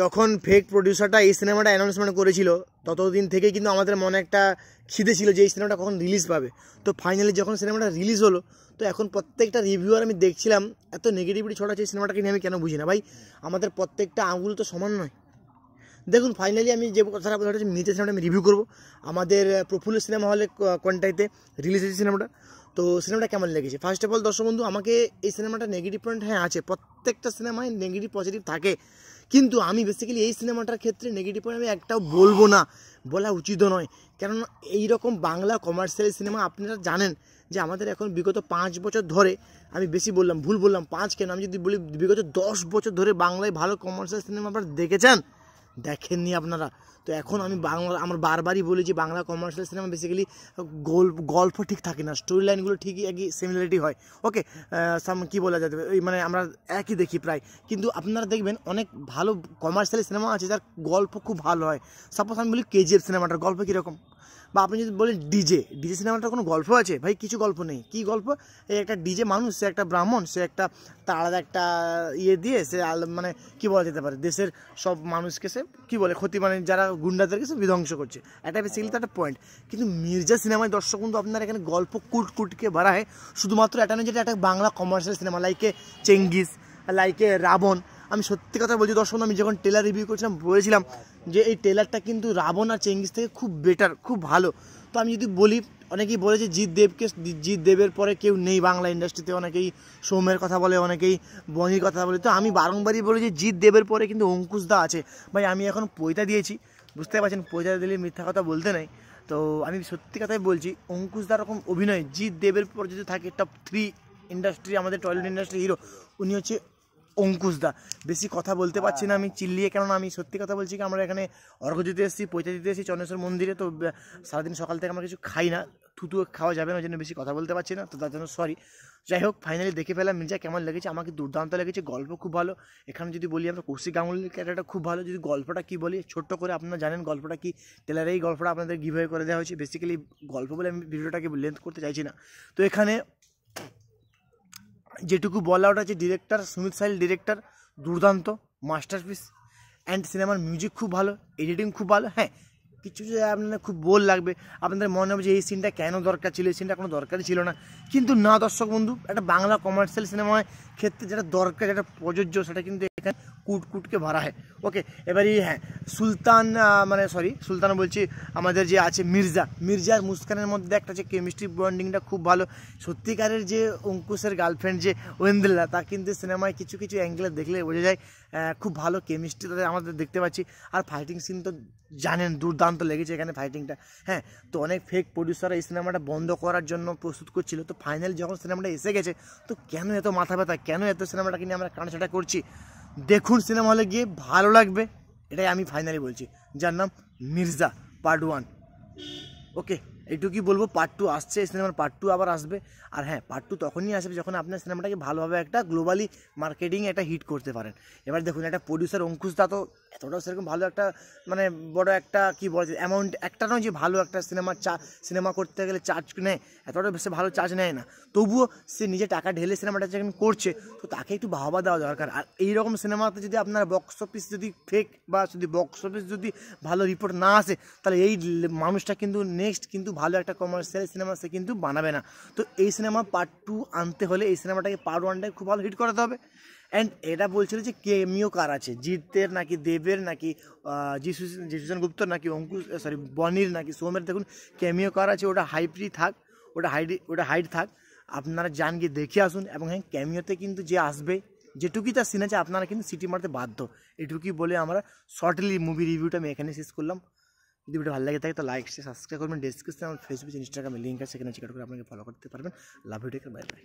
যখন ফেক প্রডিউসারটা এই সিনেমাটা অ্যানাউন্সমেন্ট করেছিল ততদিন থেকে কিন্তু আমাদের মনে একটা খিদে ছিল যে এই সিনেমাটা কখন রিলিজ পাবে তো ফাইনালি যখন সিনেমাটা রিলিজ হলো তো এখন প্রত্যেকটা রিভিউয়ার আমি দেখছিলাম এত নেগেটিভিটি ছড়াচ্ছে এই সিনেমাটাকে নিয়ে আমি কেন বুঝি না ভাই আমাদের প্রত্যেকটা আঙুল তো সমান নয় দেখুন ফাইনালি আমি যে কথাটা বলতে হচ্ছে নিচে সিনেমাটা আমি রিভিউ করবো আমাদের প্রফুল্ল সিনেমা হলে কোয়ান্টাইতে রিলিজ হয়েছে সিনেমাটা তো সিনেমাটা কেমন লেগেছে ফার্স্ট অফ অল দর্শক বন্ধু আমাকে এই সিনেমাটা নেগেটিভ পয়েন্ট হ্যাঁ আছে প্রত্যেকটা সিনেমায় নেগেটিভ পজিটিভ থাকে কিন্তু আমি বেসিক্যালি এই সিনেমাটার ক্ষেত্রে নেগেটিভ পয়েন্ট আমি একটাও বলবো না বলা উচিতও নয় কারণ রকম বাংলা কমার্শিয়াল সিনেমা আপনারা জানেন যে আমাদের এখন বিগত পাঁচ বছর ধরে আমি বেশি বললাম ভুল বললাম পাঁচ কেন আমি যদি বলি বিগত দশ বছর ধরে বাংলায় ভালো কমার্শিয়াল সিনেমা আপনারা দেখেছেন দেখেননি আপনারা তো এখন আমি বাংলা আমার বারবারই বলি যে বাংলা কমার্শিয়াল সিনেমা বেসিক্যালি গল্প গল্প ঠিক থাকে না স্টোরি লাইনগুলো ঠিকই একই সিমিলারিটি হয় ওকে সাম কী বলা যাবে ওই মানে আমরা একই দেখি প্রায় কিন্তু আপনারা দেখবেন অনেক ভালো কমার্শিয়াল সিনেমা আছে যার গল্প খুব ভালো হয় সাপোজ আমি বলি কেজিএফ সিনেমাটার গল্প কীরকম বা আপনি যদি বলেন ডিজে ডিজে সিনেমাটার কোনো গল্প আছে ভাই কিছু গল্প নেই কী গল্প এই একটা ডিজে মানুষ সে একটা ব্রাহ্মণ সে একটা তার একটা ইয়ে দিয়ে সে মানে কী বলা যেতে পারে দেশের সব মানুষকে সে কী বলে ক্ষতি মানে যারা গুন্ডাদের কিছু বিধ্বংস করছে এটা বেসিক্যালি তো একটা পয়েন্ট কিন্তু মির্জা সিনেমায় দর্শক কিন্তু আপনার এখানে গল্প কুট কুটকে বাড়ায় শুধুমাত্র এটা নয় যেটা একটা বাংলা কমার্শিয়াল সিনেমা লাইকে চেঙ্গিস লাইকে রাবণ আমি সত্যি কথা বলছি দর্শক আমি যখন টেলার রিভিউ করছিলাম বলেছিলাম যে এই টেলারটা কিন্তু রাবণ আর চেঙ্গিস থেকে খুব বেটার খুব ভালো তো আমি যদি বলি অনেকেই বলে যে জিৎ দেবকে জিৎ দেবের পরে কেউ নেই বাংলা ইন্ডাস্ট্রিতে অনেকেই সৌমের কথা বলে অনেকেই বনির কথা বলে তো আমি বারংবারই বলি যে জিৎ দেবের পরে কিন্তু অঙ্কুশ দা আছে ভাই আমি এখন পৈতা দিয়েছি বুঝতে পারছেন প্রজা দিলে মিথ্যা কথা বলতে নাই তো আমি সত্যি কথাই বলছি অঙ্কুশ দা রকম অভিনয় জিৎ দেবের পর যদি থাকে টপ থ্রি ইন্ডাস্ট্রি আমাদের টয়লেট ইন্ডাস্ট্রি হিরো উনি হচ্ছে অঙ্কুশদা বেশি কথা বলতে পারছি না আমি চিল্লিয়ে কেননা আমি সত্যি কথা বলছি কি আমরা এখানে অর্ঘ্য দিতে এসেছি পৈতা দিতে এসেছি চন্দ্রেশ্বর মন্দিরে তো সারাদিন সকাল থেকে আমরা কিছু খাই না থুতু খাওয়া যাবে না ওই জন্য বেশি কথা বলতে পারছি না তো তার জন্য সরি যাই হোক ফাইনালি দেখে ফেলাম মির্জা কেমন লেগেছে আমাকে দুর্দান্ত লেগেছে গল্প খুব ভালো এখানে যদি বলি আমরা কৌশিক গাঙ্গুলির ক্যারেক্টারটা খুব ভালো যদি গল্পটা কী বলি ছোট্ট করে আপনারা জানেন গল্পটা কী টেলারে এই গল্পটা আপনাদের গিভওয়ে করে দেওয়া হয়েছে বেসিক্যালি গল্প বলে আমি ভিডিওটাকে লেন্থ করতে চাইছি না তো এখানে যেটুকু বলা ওটা হচ্ছে ডিরেক্টর সুমিত সাহিল ডিরেক্টর দুর্দান্ত মাস্টারপিস অ্যান্ড সিনেমার মিউজিক খুব ভালো এডিটিং খুব ভালো হ্যাঁ কিছু যে আপনাদের খুব বোর লাগবে আপনাদের মনে হবে যে এই সিনটা কেন দরকার ছিল এই সিনটা কোনো দরকারই ছিল না কিন্তু না দর্শক বন্ধু একটা বাংলা কমার্শিয়াল সিনেমায় ক্ষেত্রে যেটা দরকার যেটা প্রযোজ্য সেটা কিন্তু এখানে কুটকুটকে ভরা হয় ওকে এবারে হ্যাঁ সুলতান মানে সরি সুলতান বলছি আমাদের যে আছে মির্জা মির্জা আর মুস্কানের মধ্যে একটা যে কেমিস্ট্রি বন্ডিংটা খুব ভালো সত্যিকারের যে অঙ্কুশের গার্লফ্রেন্ড যে ওয়েন্দ্রা তা কিন্তু সিনেমায় কিছু কিছু অ্যাঙ্গেলে দেখলে বোঝা যায় খুব ভালো কেমিস্ট্রি তাদের আমাদের দেখতে পাচ্ছি আর ফাইটিং সিন তো জানেন দুর্দান্ত লেগেছে এখানে ফাইটিংটা হ্যাঁ তো অনেক ফেক প্রডিউসাররা এই সিনেমাটা বন্ধ করার জন্য প্রস্তুত করছিল তো ফাইনালি যখন সিনেমাটা এসে গেছে তো কেন এত মাথা ব্যথা কেন এত সিনেমাটাকে নিয়ে আমরা কানাছাটা করছি দেখুন সিনেমা হলে গিয়ে ভালো লাগবে এটাই আমি ফাইনালি বলছি যার নাম মির্জা পার্ট ওয়ান ওকে এটুকুই বলবো পার্ট টু আসছে এই সিনেমার পার্ট টু আবার আসবে আর হ্যাঁ পার্ট টু তখনই আসবে যখন আপনার সিনেমাটাকে ভালোভাবে একটা গ্লোবালি মার্কেটিং একটা হিট করতে পারেন এবার দেখুন একটা প্রডিউসার অঙ্কুশ দা তো এতটাও সেরকম ভালো একটা মানে বড় একটা কী বলে অ্যামাউন্ট একটা নয় যে ভালো একটা সিনেমা চা সিনেমা করতে গেলে চার্জ নেয় এতটা বেশি ভালো চার্জ নেয় না তবুও সে নিজে টাকা ঢেলে সিনেমাটা যখন করছে তো তাকে একটু বাহবা দেওয়া দরকার আর এইরকম সিনেমাতে যদি আপনার বক্স অফিস যদি ফেক বা যদি বক্স অফিস যদি ভালো রিপোর্ট না আসে তাহলে এই মানুষটা কিন্তু নেক্সট কিন্তু ভালো একটা কমার্শিয়াল সিনেমা সে কিন্তু বানাবে না তো এই সিনেমা পার্ট টু আনতে হলে এই সিনেমাটাকে পার্ট ওয়ানটাকে খুব ভালো হিট করাতে হবে অ্যান্ড এটা বলছিল যে কেমিও কার আছে জিতের নাকি দেবের নাকি যিশু যিশুসেন গুপ্তর নাকি অঙ্কুশ সরি বনির নাকি সোমের দেখুন কেমিও কার আছে ওটা হাইপ্রি থাক ওটা হাইড ওটা হাইট থাক আপনারা যান গিয়ে দেখে আসুন এবং হ্যাঁ ক্যামিওতে কিন্তু যে আসবে যেটুকুই তার সিন আছে আপনারা কিন্তু সিটি মারতে বাধ্য এটুকুই বলে আমরা শর্টলি মুভি রিভিউটা আমি এখানে শেষ করলাম যদি ভিডিও ভালো লাগে থাকে তো লাইক সাবস্ক্রাইব করবেন ডিসক্রিপশন আমার ফেসবুক ইনস্টাগ্রামে লিঙ্ক আছে সেখানে চেক করে আপনাকে ফলো করতে পারবেন লাভ ভিডিওকে বাই বাই